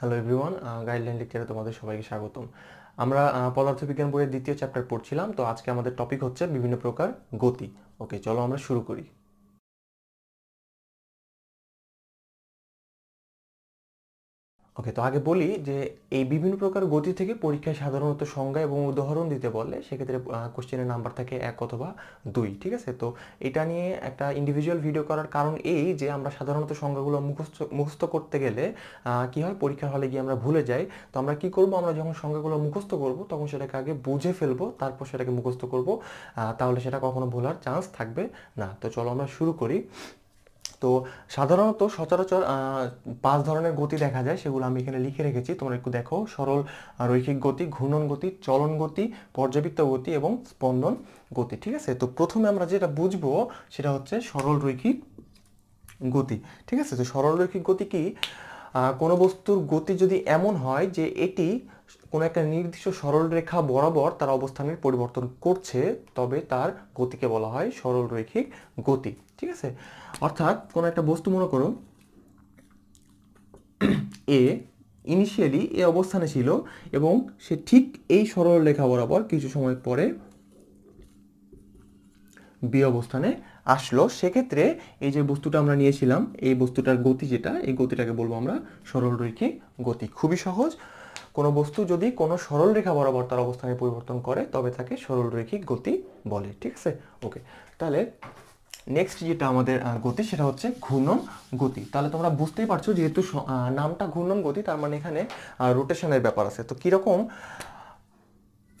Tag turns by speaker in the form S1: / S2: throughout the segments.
S1: hello everyone guideline লেকচারে তোমাদের সবাইকে স্বাগতম আমরা পদার্থবিজ্ঞান বইয়ের দ্বিতীয় চ্যাপ্টার পড়ছিলাম তো আজকে আমাদের টপিক হচ্ছে বিভিন্ন প্রকার গতি ওকে চলো আমরা শুরু করি ওকে তো আগে বলি যে এই বিভিন্ন প্রকার গতি থেকে পরীক্ষায় সাধারণত সংজ্ঞা এবং উদাহরণ দিতে বলে সেক্ষেত্রে কোশ্চেনের নাম্বার থাকে এক অথবা দুই ঠিক আছে তো এটা নিয়ে একটা ইন্ডিভিজুয়াল ভিডিও করার কারণ এই যে আমরা সাধারণত সংজ্ঞাগুলো মুখস্থ মুখস্থ করতে গেলে কি হয় পরীক্ষার হলে গিয়ে আমরা ভুলে যাই তো আমরা কি করব আমরা যখন সংজ্ঞাগুলো মুখস্থ করব তখন সেটাকে আগে বুঝে ফেলবো তারপর সেটাকে মুখস্থ করব তাহলে সেটা কখনো ভোলার চান্স থাকবে না তো চলো আমরা শুরু করি তো সাধারণত সচরাচর পাঁচ ধরনের গতি দেখা যায় সেগুলো আমি এখানে লিখে রেখেছি তোমরা একটু দেখো সরল রৈখিক গতি ঘূর্ণন গতি চলন গতি পর্যাবৃত্ত গতি এবং স্পন্দন গতি ঠিক আছে তো প্রথমে আমরা যেটা বুঝবো সেটা হচ্ছে সরল রৈখিক গতি ঠিক আছে তো সরল রৈখিক গতি কি কোনো বস্তুর গতি যদি এমন হয় যে এটি কোনো একটা নির্দিষ্ট সরল রেখা বরাবর তার অবস্থানের পরিবর্তন করছে তবে তার গতিকে বলা হয় সরল রৈখিক গতি ঠিক আছে অর্থাৎ কোনো একটা বস্তু মনে করো এ ইনিশিয়ালি এ অবস্থানে ছিল এবং সে ঠিক এই সরল রেখা বরাবর কিছু সময় পরে বি অবস্থানে আসলো সেক্ষেত্রে এই যে বস্তুটা আমরা নিয়েছিলাম এই বস্তুটার গতি যেটা এই গতিটাকে বলবো আমরা সরলরৈখিক গতি খুবই সহজ কোনো বস্তু যদি কোনো সরল রেখা বরাবর তার অবস্থানে পরিবর্তন করে তবে তাকে সরলরৈখিক গতি বলে ঠিক আছে ওকে তাহলে নেক্সট যেটা আমাদের গতি সেটা হচ্ছে ঘূর্ণন গতি তাহলে তোমরা বুঝতেই পারছো যেহেতু নামটা ঘূর্ণন গতি তার মানে এখানে রোটেশনের ব্যাপার আছে তো কীরকম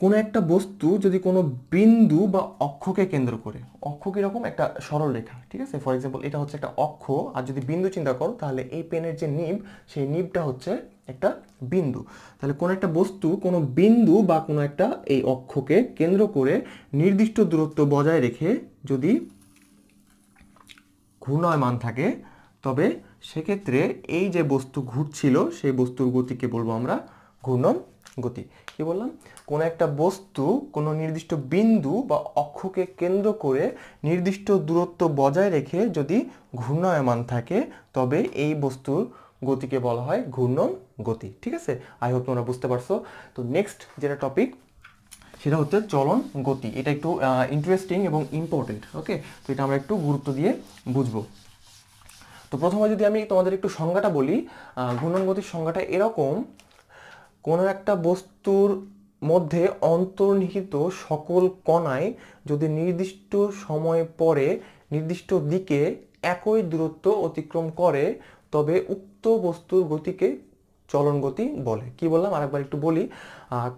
S1: কোনো একটা বস্তু যদি কোনো বিন্দু বা অক্ষকে কেন্দ্র করে অক্ষ কীরকম একটা সরল রেখা ঠিক আছে ফর এক্সাম্পল এটা হচ্ছে একটা অক্ষ আর যদি বিন্দু চিন্তা করো তাহলে এই পেনের যে নিব সেই নিবটা হচ্ছে একটা বিন্দু তাহলে কোনো একটা বস্তু কোনো বিন্দু বা কোনো একটা এই অক্ষকে কেন্দ্র করে নির্দিষ্ট দূরত্ব বজায় রেখে যদি ঘূর্ণয়মান থাকে তবে সেক্ষেত্রে এই যে বস্তু ঘুরছিল সেই বস্তুর গতিকে বলবো আমরা ঘূর্ণন গতি কি বললাম কোনো একটা বস্তু কোনো নির্দিষ্ট বিন্দু বা অক্ষকে কেন্দ্র করে নির্দিষ্ট দূরত্ব বজায় রেখে যদি ঘূর্ণায়মান থাকে তবে এই বস্তুর গতিকে বলা হয় ঘূর্ণন গতি ঠিক আছে আই হোপ তোমরা বুঝতে পারছো তো নেক্সট যেটা টপিক সেটা হচ্ছে চলন গতি এটা একটু ইন্টারেস্টিং এবং ইম্পর্টেন্ট ওকে তো এটা আমরা একটু গুরুত্ব দিয়ে বুঝবো তো প্রথমে যদি আমি তোমাদের একটু সংজ্ঞাটা বলি ঘূর্ণন গতির সংজ্ঞাটা এরকম কোনো একটা বস্তুর মধ্যে অন্তর্নিহিত সকল কণায় যদি নির্দিষ্ট সময় পরে নির্দিষ্ট দিকে একই দূরত্ব অতিক্রম করে তবে উক্ত বস্তুর গতিকে চলন গতি বলে কি বললাম আরেকবার একটু বলি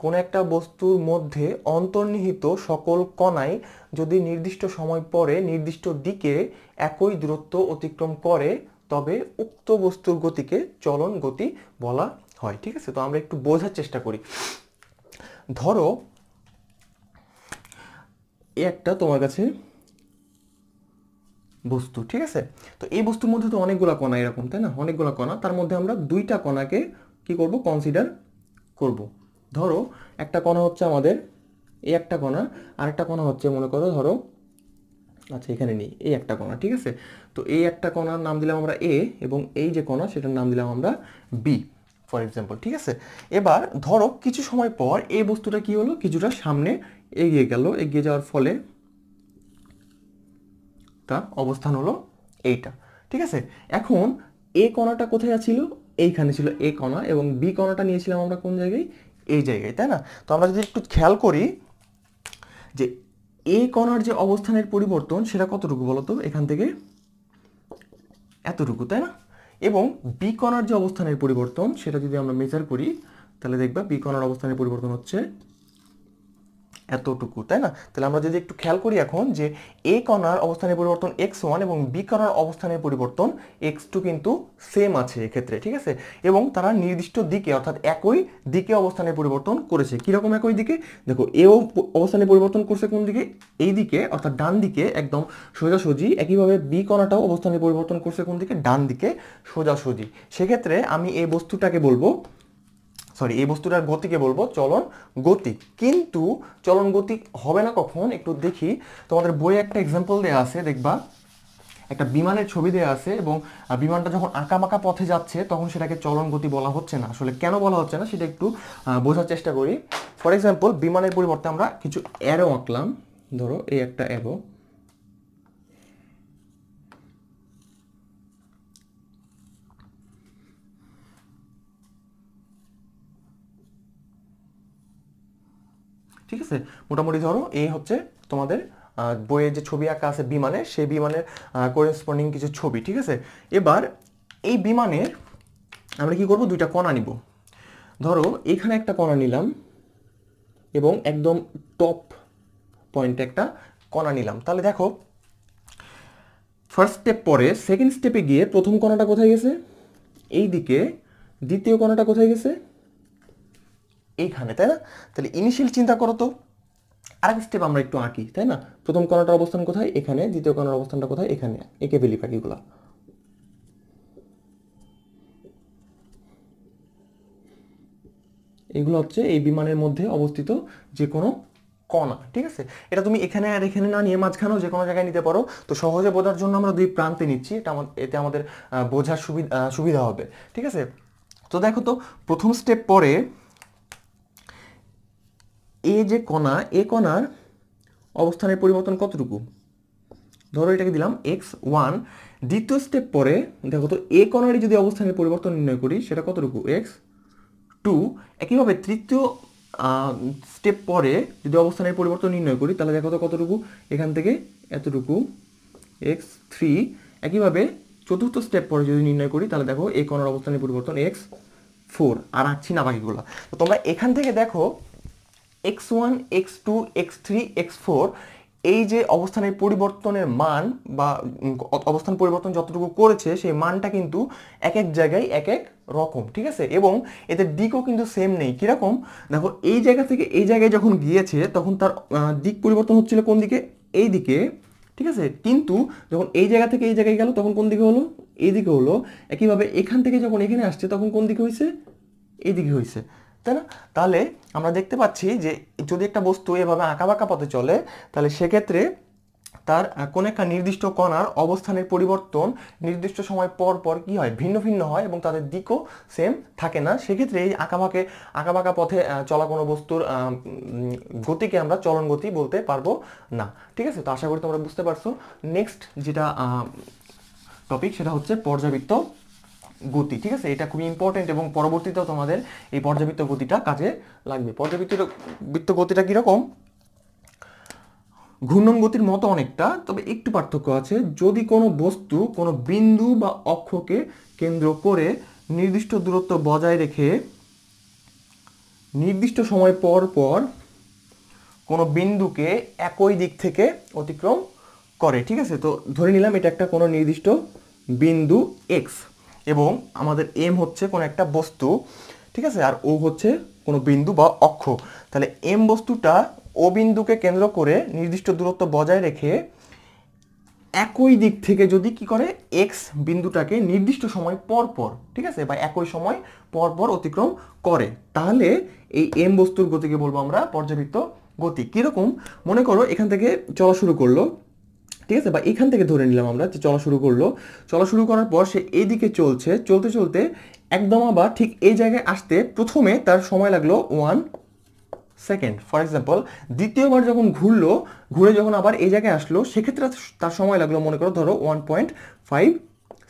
S1: কোন একটা বস্তুর মধ্যে অন্তর্নিহিত সকল কণাই যদি নির্দিষ্ট সময় পরে নির্দিষ্ট দিকে একই দূরত্ব অতিক্রম করে তবে উক্ত বস্তুর গতিকে চলন গতি বলা হয় ঠিক আছে তো আমরা একটু বোঝার চেষ্টা করি ধরো একটা তোমার কাছে বস্তু ঠিক আছে তো এই বস্তুর মধ্যে তো অনেকগুলো কণা এরকম তাই না অনেকগুলো কণা তার মধ্যে আমরা দুইটা কণাকে কি করব কনসিডার করব ধরো একটা কণা হচ্ছে আমাদের এই একটা কণা আর একটা কণা হচ্ছে মনে করো ধরো আচ্ছা এখানে নেই এই একটা কণা ঠিক আছে তো এই একটা কণার নাম দিলাম আমরা এ এবং এই যে কণা সেটার নাম দিলাম আমরা বি ফর এক্সাম্পল ঠিক আছে এবার ধরো কিছু সময় পর এই বস্তুটা কি হলো কিছুটা সামনে এগিয়ে গেল এগিয়ে যাওয়ার ফলে তা অবস্থান হলো এইটা ঠিক আছে এখন এ কণাটা কোথায় আছিল এইখানে ছিল এ কণা এবং বি কণাটা নিয়েছিলাম আমরা কোন জায়গায় এই জায়গায় তাই না তো আমরা যদি একটু খেয়াল করি যে এ কণার যে অবস্থানের পরিবর্তন সেটা কতটুকু বলতো এখান থেকে এতটুকু তাই না এবং বি কণার যে অবস্থানের পরিবর্তন সেটা যদি আমরা মেজার করি তাহলে দেখবা বি কণার অবস্থানের পরিবর্তন হচ্ছে এতটুকু তাই না তাহলে আমরা যদি একটু খেয়াল করি এখন যে এ কণার অবস্থানের পরিবর্তন এক্স ওয়ান এবং বি কণার অবস্থানের পরিবর্তন এক্স টু কিন্তু সেম আছে এক্ষেত্রে ঠিক আছে এবং তারা নির্দিষ্ট দিকে অর্থাৎ একই দিকে অবস্থানের পরিবর্তন করেছে কীরকম একই দিকে দেখো এও অবস্থানের পরিবর্তন করছে কোন দিকে এই দিকে অর্থাৎ ডান দিকে একদম সোজাসুজি একইভাবে বি কণাটাও অবস্থানের পরিবর্তন করছে কোন দিকে ডান দিকে সোজাসুজি সেক্ষেত্রে আমি এই বস্তুটাকে বলবো সরি এই বস্তুটার গতিকে বলবো চলন গতি কিন্তু চলন গতি হবে না কখন একটু দেখি তোমাদের বইয়ে একটা এক্সাম্পল দেওয়া আছে দেখবা একটা বিমানের ছবি দেওয়া আছে এবং বিমানটা যখন আঁকামাকা পথে যাচ্ছে তখন সেটাকে চলন গতি বলা হচ্ছে না আসলে কেন বলা হচ্ছে না সেটা একটু বোঝার চেষ্টা করি ফর এক্সাম্পল বিমানের পরিবর্তে আমরা কিছু অ্যারো আঁকলাম ধরো এই একটা অ্যারো ঠিক আছে মোটামুটি ধরো এই হচ্ছে তোমাদের বইয়ের যে ছবি আঁকা আছে বিমানের সেই বিমানের করেসপন্ডিং কিছু ছবি ঠিক আছে এবার এই বিমানের আমরা কি করব দুইটা কণা নিব ধরো এখানে একটা কণা নিলাম এবং একদম টপ পয়েন্টে একটা কণা নিলাম তাহলে দেখো ফার্স্ট স্টেপ পরে সেকেন্ড স্টেপে গিয়ে প্রথম কণাটা কোথায় গেছে এই দিকে দ্বিতীয় কণাটা কোথায় গেছে এইখানে তাই না তাহলে ইনিশিয়াল চিন্তা করো তো আরেক স্টেপ আমরা একটু আঁকি তাই না প্রথম কণাটার অবস্থান কোথায় এখানে দ্বিতীয় কণার অবস্থানটা কোথায় এখানে একে ফেলি পাখিগুলা এগুলো হচ্ছে এই বিমানের মধ্যে অবস্থিত যে কোনো কণা ঠিক আছে এটা তুমি এখানে আর এখানে না নিয়ে মাঝখানেও যে কোনো জায়গায় নিতে পারো তো সহজে বোঝার জন্য আমরা দুই প্রান্তে নিচ্ছি এটা আমাদের এতে আমাদের বোঝার সুবিধা সুবিধা হবে ঠিক আছে তো দেখো তো প্রথম স্টেপ পরে এ যে কণা এ কণার অবস্থানের পরিবর্তন কতটুকু ধরো এটাকে দিলাম এক্স ওয়ান দ্বিতীয় স্টেপ পরে দেখো তো এ কণারই যদি অবস্থানের পরিবর্তন নির্ণয় করি সেটা কতটুকু এক্স টু একইভাবে তৃতীয় স্টেপ পরে যদি অবস্থানের পরিবর্তন নির্ণয় করি তাহলে দেখো তো কতটুকু এখান থেকে এতটুকু এক্স থ্রি একইভাবে চতুর্থ স্টেপ পরে যদি নির্ণয় করি তাহলে দেখো এ কণার অবস্থানের পরিবর্তন এক্স ফোর আর আঁকছি না বাকিগুলো তো তোমরা এখান থেকে দেখো X one X two X three X four এই যে অবস্থানের পরিবর্তনের মান বা অবস্থান পরিবর্তন যতটুকু করেছে সেই মানটা কিন্তু এক এক জায়গায় এক এক রকম ঠিক আছে এবং এদের দিকও কিন্তু সেম নেই কীরকম দেখো এই জায়গা থেকে এই জায়গায় যখন গিয়েছে তখন তার দিক পরিবর্তন হচ্ছিল কোন দিকে এই দিকে ঠিক আছে কিন্তু যখন এই জায়গা থেকে এই জায়গায় গেল তখন কোন দিকে হলো এই দিকে হলো একইভাবে এখান থেকে যখন এখানে আসছে তখন কোন দিকে হয়েছে এই দিকে হয়েছে তাই না তাহলে আমরা দেখতে পাচ্ছি যে যদি একটা বস্তু এভাবে আঁকা বাঁকা পথে চলে তাহলে সেক্ষেত্রে তার কোনো একটা নির্দিষ্ট কণার অবস্থানের পরিবর্তন নির্দিষ্ট সময় পর পর কী হয় ভিন্ন ভিন্ন হয় এবং তাদের দিকও সেম থাকে না সেক্ষেত্রে এই আঁকা আঁকাবাঁকা পথে চলা কোনো বস্তুর গতিকে আমরা চলন গতি বলতে পারবো না ঠিক আছে তো আশা করি তোমরা বুঝতে পারছো নেক্সট যেটা টপিক সেটা হচ্ছে পর্যাবৃত্ত গতি ঠিক আছে এটা খুবই ইম্পর্টেন্ট এবং পরবর্তীতেও তোমাদের এই পর্যাবৃত্ত গতিটা কাজে লাগবে পর্যাবৃত্ত বৃত্ত গতিটা কীরকম ঘূর্ণন গতির মতো অনেকটা তবে একটু পার্থক্য আছে যদি কোনো বস্তু কোনো বিন্দু বা অক্ষকে কেন্দ্র করে নির্দিষ্ট দূরত্ব বজায় রেখে নির্দিষ্ট সময় পর পর কোনো বিন্দুকে একই দিক থেকে অতিক্রম করে ঠিক আছে তো ধরে নিলাম এটা একটা কোনো নির্দিষ্ট বিন্দু এক্স এবং আমাদের এম হচ্ছে কোনো একটা বস্তু ঠিক আছে আর ও হচ্ছে কোনো বিন্দু বা অক্ষ তাহলে এম বস্তুটা ও বিন্দুকে কেন্দ্র করে নির্দিষ্ট দূরত্ব বজায় রেখে একই দিক থেকে যদি কি করে এক্স বিন্দুটাকে নির্দিষ্ট সময় পর পর ঠিক আছে বা একই সময় পর পর অতিক্রম করে তাহলে এই এম বস্তুর গতিকে বলবো আমরা পর্যাবৃত্ত গতি কীরকম মনে করো এখান থেকে চলা শুরু করলো ঠিক আছে বা এখান থেকে ধরে নিলাম আমরা যে চলা শুরু করলো চলা শুরু করার পর সে এদিকে চলছে চলতে চলতে একদম আবার ঠিক এই জায়গায় আসতে প্রথমে তার সময় লাগলো ওয়ান সেকেন্ড ফর এক্সাম্পল দ্বিতীয়বার যখন ঘুরলো ঘুরে যখন আবার এই জায়গায় আসলো সেক্ষেত্রে তার সময় লাগলো মনে করো ধরো ওয়ান পয়েন্ট ফাইভ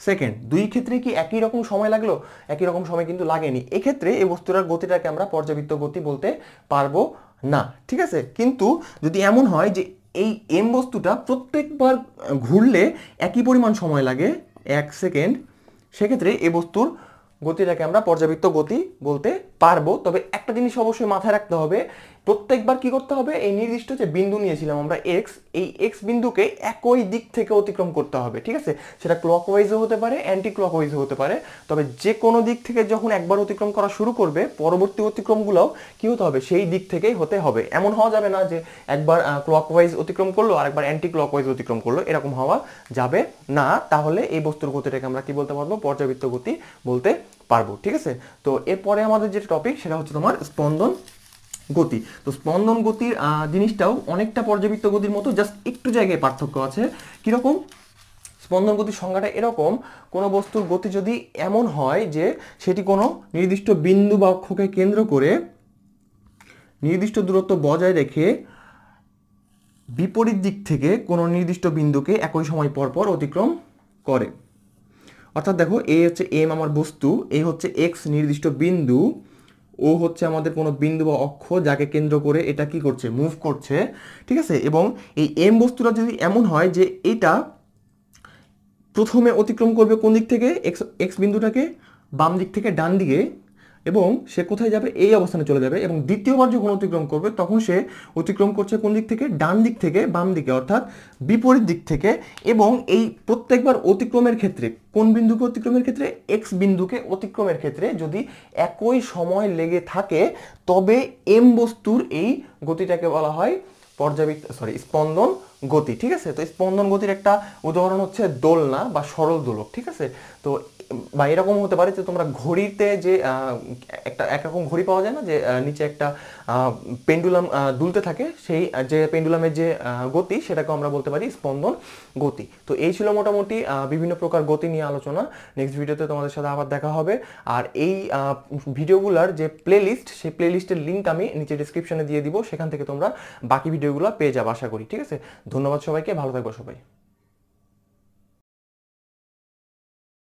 S1: সেকেন্ড দুই ক্ষেত্রে কি একই রকম সময় লাগলো একই রকম সময় কিন্তু লাগেনি এক্ষেত্রে এই বস্তুটার গতিটাকে আমরা পর্যাবৃত্ত গতি বলতে পারবো না ঠিক আছে কিন্তু যদি এমন হয় যে এই এম বস্তুটা প্রত্যেকবার ঘুরলে একই পরিমাণ সময় লাগে এক সেকেন্ড সেক্ষেত্রে এ বস্তুর গতিটাকে আমরা পর্যাবৃত্ত গতি বলতে পারবো তবে একটা জিনিস অবশ্যই মাথায় রাখতে হবে প্রত্যেকবার কি করতে হবে এই নির্দিষ্ট যে বিন্দু নিয়েছিলাম আমরা এক্স এই এক্স বিন্দুকে একই দিক থেকে অতিক্রম করতে হবে ঠিক আছে সেটা ক্লকওয়াইজও হতে পারে অ্যান্টি ক্লকওয়াইজও হতে পারে তবে যে কোনো দিক থেকে যখন একবার অতিক্রম করা শুরু করবে পরবর্তী অতিক্রমগুলোও কি হতে হবে সেই দিক থেকেই হতে হবে এমন হওয়া যাবে না যে একবার ক্লকওয়াইজ অতিক্রম করলো আর একবার অ্যান্টি ক্লকওয়াইজ অতিক্রম করলো এরকম হওয়া যাবে না তাহলে এই বস্তুর গতিটাকে আমরা কি বলতে পারবো পর্যাবৃত্ত গতি বলতে পারবো ঠিক আছে তো এরপরে আমাদের যে টপিক সেটা হচ্ছে তোমার স্পন্দন গতি তো স্পন্দন গতির জিনিসটাও অনেকটা পর্যবৃত্ত গতির মতো জাস্ট একটু জায়গায় পার্থক্য আছে কীরকম স্পন্দন গতির সংজ্ঞাটা এরকম কোনো বস্তুর গতি যদি এমন হয় যে সেটি কোনো নির্দিষ্ট বিন্দু বা অক্ষকে কেন্দ্র করে নির্দিষ্ট দূরত্ব বজায় রেখে বিপরীত দিক থেকে কোনো নির্দিষ্ট বিন্দুকে একই সময় পরপর অতিক্রম করে অর্থাৎ দেখো এ হচ্ছে এম আমার বস্তু এ হচ্ছে এক্স নির্দিষ্ট বিন্দু ও হচ্ছে আমাদের কোনো বিন্দু বা অক্ষ যাকে কেন্দ্র করে এটা কি করছে মুভ করছে ঠিক আছে এবং এই এম বস্তুটা যদি এমন হয় যে এটা প্রথমে অতিক্রম করবে কোন দিক থেকে এক্স এক্স বিন্দুটাকে বাম দিক থেকে ডান দিকে এবং সে কোথায় যাবে এই অবস্থানে চলে যাবে এবং দ্বিতীয়বার যখন অতিক্রম করবে তখন সে অতিক্রম করছে কোন দিক থেকে ডান দিক থেকে বাম দিকে অর্থাৎ বিপরীত দিক থেকে এবং এই প্রত্যেকবার অতিক্রমের ক্ষেত্রে কোন বিন্দুকে অতিক্রমের ক্ষেত্রে এক্স বিন্দুকে অতিক্রমের ক্ষেত্রে যদি একই সময় লেগে থাকে তবে এম বস্তুর এই গতিটাকে বলা হয় পর্যাবৃত্ত সরি স্পন্দন গতি ঠিক আছে তো স্পন্দন গতির একটা উদাহরণ হচ্ছে দোলনা বা সরল দোলক ঠিক আছে তো বা এরকম হতে পারে যে তোমরা ঘড়িতে যে একটা একরকম ঘড়ি পাওয়া যায় না যে নিচে একটা পেন্ডুলাম দুলতে থাকে সেই যে পেন্ডুলামের যে গতি সেটাকে আমরা বলতে পারি স্পন্দন গতি তো এই ছিল মোটামুটি বিভিন্ন প্রকার গতি নিয়ে আলোচনা নেক্সট ভিডিওতে তোমাদের সাথে আবার দেখা হবে আর এই ভিডিওগুলোর যে প্লেলিস্ট সেই প্লেলিস্টের লিঙ্ক আমি নিচে ডিসক্রিপশনে দিয়ে দিব সেখান থেকে তোমরা বাকি ভিডিওগুলো পেয়ে যাবো আশা করি ঠিক আছে ধন্যবাদ সবাইকে ভালো থাকবো সবাই